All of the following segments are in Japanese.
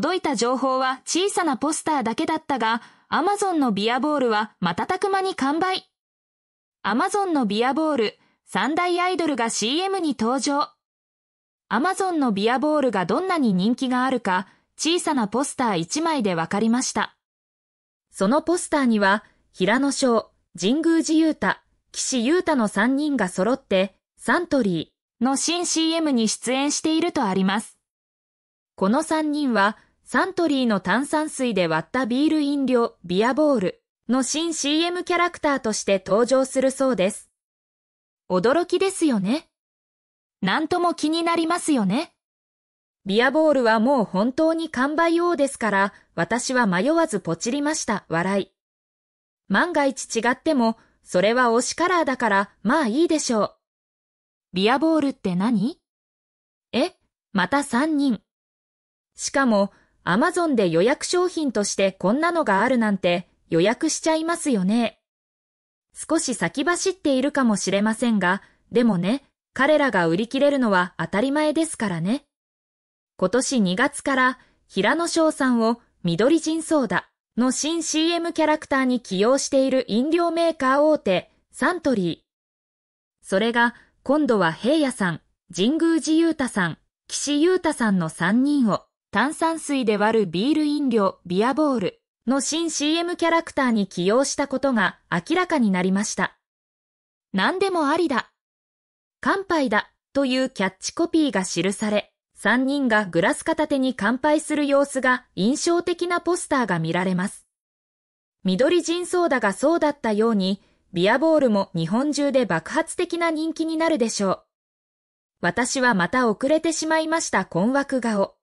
届いた情報は小さなポスターだけだったが、アマゾンのビアボールは瞬く間に完売。アマゾンのビアボール、三大アイドルが CM に登場。アマゾンのビアボールがどんなに人気があるか、小さなポスター1枚でわかりました。そのポスターには、平野翔、神宮寺勇太、岸優太の3人が揃って、サントリーの新 CM に出演しているとあります。この3人は、サントリーの炭酸水で割ったビール飲料、ビアボールの新 CM キャラクターとして登場するそうです。驚きですよね。なんとも気になりますよね。ビアボールはもう本当に完売王ですから、私は迷わずポチりました、笑い。万が一違っても、それは推しカラーだから、まあいいでしょう。ビアボールって何え、また3人。しかも、アマゾンで予約商品としてこんなのがあるなんて予約しちゃいますよね。少し先走っているかもしれませんが、でもね、彼らが売り切れるのは当たり前ですからね。今年2月から平野翔さんを緑人ソーダの新 CM キャラクターに起用している飲料メーカー大手サントリー。それが今度は平野さん、神宮寺勇太さん、岸優太さんの3人を炭酸水で割るビール飲料ビアボールの新 CM キャラクターに起用したことが明らかになりました。何でもありだ。乾杯だというキャッチコピーが記され、3人がグラス片手に乾杯する様子が印象的なポスターが見られます。緑人層ソーダがそうだったように、ビアボールも日本中で爆発的な人気になるでしょう。私はまた遅れてしまいました困惑顔。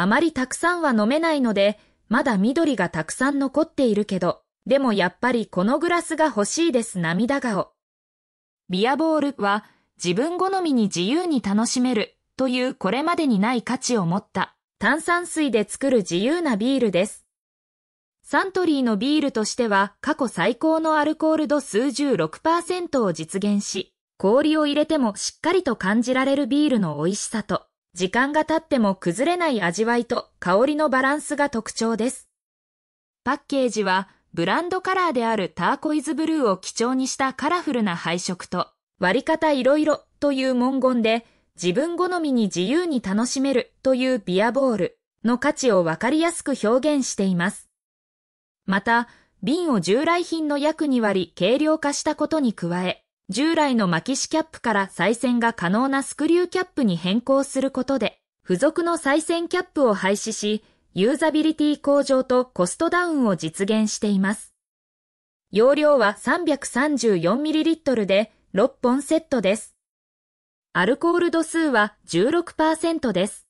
あまりたくさんは飲めないので、まだ緑がたくさん残っているけど、でもやっぱりこのグラスが欲しいです涙顔。ビアボールは自分好みに自由に楽しめるというこれまでにない価値を持った炭酸水で作る自由なビールです。サントリーのビールとしては過去最高のアルコール度数十6%を実現し、氷を入れてもしっかりと感じられるビールの美味しさと、時間が経っても崩れない味わいと香りのバランスが特徴です。パッケージはブランドカラーであるターコイズブルーを基調にしたカラフルな配色と割り方いろいろという文言で自分好みに自由に楽しめるというビアボールの価値をわかりやすく表現しています。また、瓶を従来品の約2割軽量化したことに加え、従来の巻き式キャップから再選が可能なスクリューキャップに変更することで、付属の再選キャップを廃止し、ユーザビリティ向上とコストダウンを実現しています。容量は 334ml で6本セットです。アルコール度数は16%です。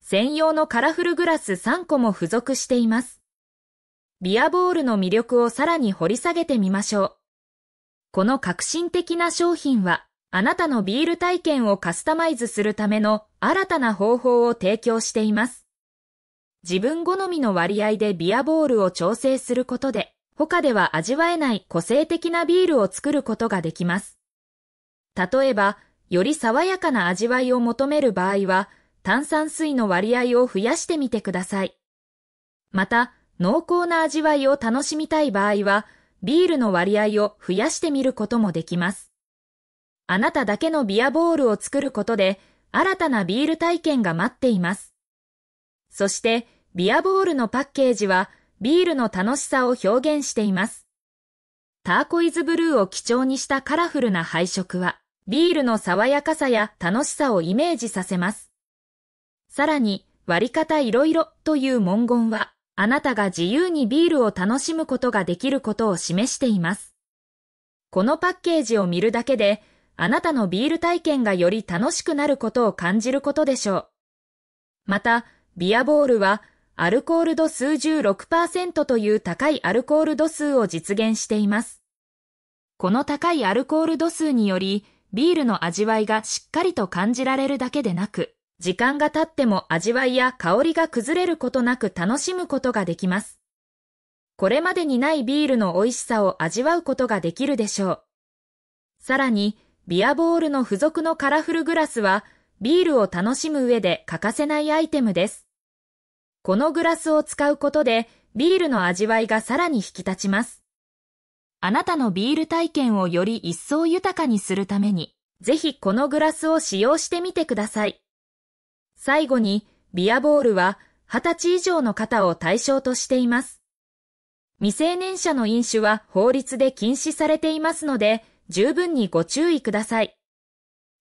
専用のカラフルグラス3個も付属しています。ビアボールの魅力をさらに掘り下げてみましょう。この革新的な商品は、あなたのビール体験をカスタマイズするための新たな方法を提供しています。自分好みの割合でビアボールを調整することで、他では味わえない個性的なビールを作ることができます。例えば、より爽やかな味わいを求める場合は、炭酸水の割合を増やしてみてください。また、濃厚な味わいを楽しみたい場合は、ビールの割合を増やしてみることもできます。あなただけのビアボールを作ることで、新たなビール体験が待っています。そして、ビアボールのパッケージは、ビールの楽しさを表現しています。ターコイズブルーを基調にしたカラフルな配色は、ビールの爽やかさや楽しさをイメージさせます。さらに、割り方いろいろという文言は、あなたが自由にビールを楽しむことができることを示しています。このパッケージを見るだけで、あなたのビール体験がより楽しくなることを感じることでしょう。また、ビアボールは、アルコール度数16%という高いアルコール度数を実現しています。この高いアルコール度数により、ビールの味わいがしっかりと感じられるだけでなく、時間が経っても味わいや香りが崩れることなく楽しむことができます。これまでにないビールの美味しさを味わうことができるでしょう。さらに、ビアボールの付属のカラフルグラスは、ビールを楽しむ上で欠かせないアイテムです。このグラスを使うことで、ビールの味わいがさらに引き立ちます。あなたのビール体験をより一層豊かにするために、ぜひこのグラスを使用してみてください。最後に、ビアボールは20歳以上の方を対象としています。未成年者の飲酒は法律で禁止されていますので、十分にご注意ください。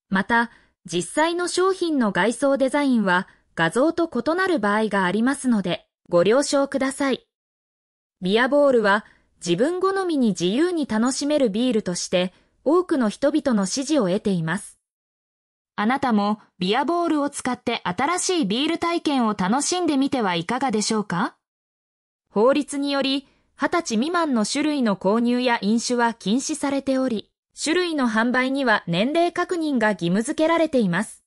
また、実際の商品の外装デザインは画像と異なる場合がありますので、ご了承ください。ビアボールは自分好みに自由に楽しめるビールとして、多くの人々の支持を得ています。あなたもビアボールを使って新しいビール体験を楽しんでみてはいかがでしょうか法律により、20歳未満の種類の購入や飲酒は禁止されており、種類の販売には年齢確認が義務付けられています。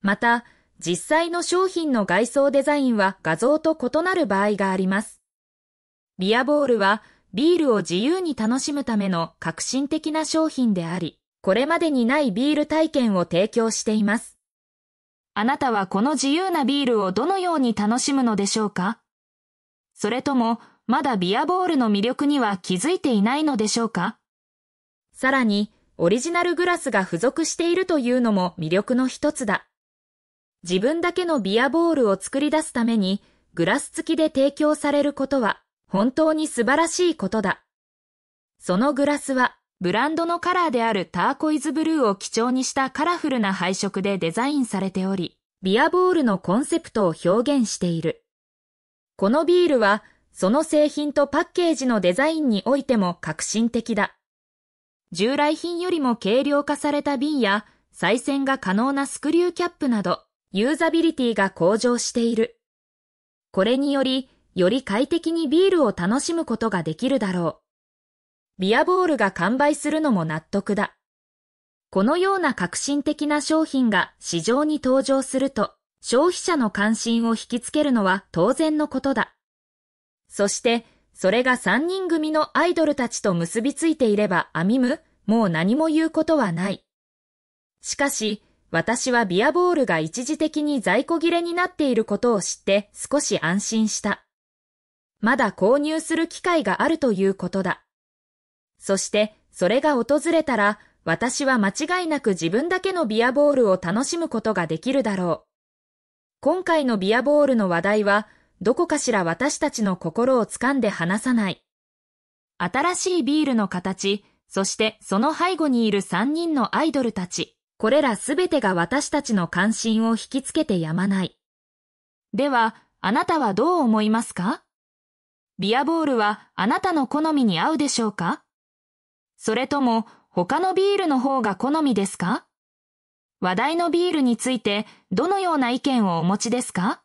また、実際の商品の外装デザインは画像と異なる場合があります。ビアボールはビールを自由に楽しむための革新的な商品であり、これまでにないビール体験を提供しています。あなたはこの自由なビールをどのように楽しむのでしょうかそれとも、まだビアボールの魅力には気づいていないのでしょうかさらに、オリジナルグラスが付属しているというのも魅力の一つだ。自分だけのビアボールを作り出すために、グラス付きで提供されることは、本当に素晴らしいことだ。そのグラスは、ブランドのカラーであるターコイズブルーを基調にしたカラフルな配色でデザインされており、ビアボールのコンセプトを表現している。このビールは、その製品とパッケージのデザインにおいても革新的だ。従来品よりも軽量化された瓶や、再選が可能なスクリューキャップなど、ユーザビリティが向上している。これにより、より快適にビールを楽しむことができるだろう。ビアボールが完売するのも納得だ。このような革新的な商品が市場に登場すると、消費者の関心を引きつけるのは当然のことだ。そして、それが三人組のアイドルたちと結びついていればアミムもう何も言うことはない。しかし、私はビアボールが一時的に在庫切れになっていることを知って少し安心した。まだ購入する機会があるということだ。そしてそれが訪れたら私は間違いなく自分だけのビアボールを楽しむことができるだろう。今回のビアボールの話題はどこかしら私たちの心を掴んで離さない。新しいビールの形、そしてその背後にいる三人のアイドルたち。これらすべてが私たちの関心を引きつけてやまない。では、あなたはどう思いますかビアボールはあなたの好みに合うでしょうかそれとも他のビールの方が好みですか話題のビールについてどのような意見をお持ちですか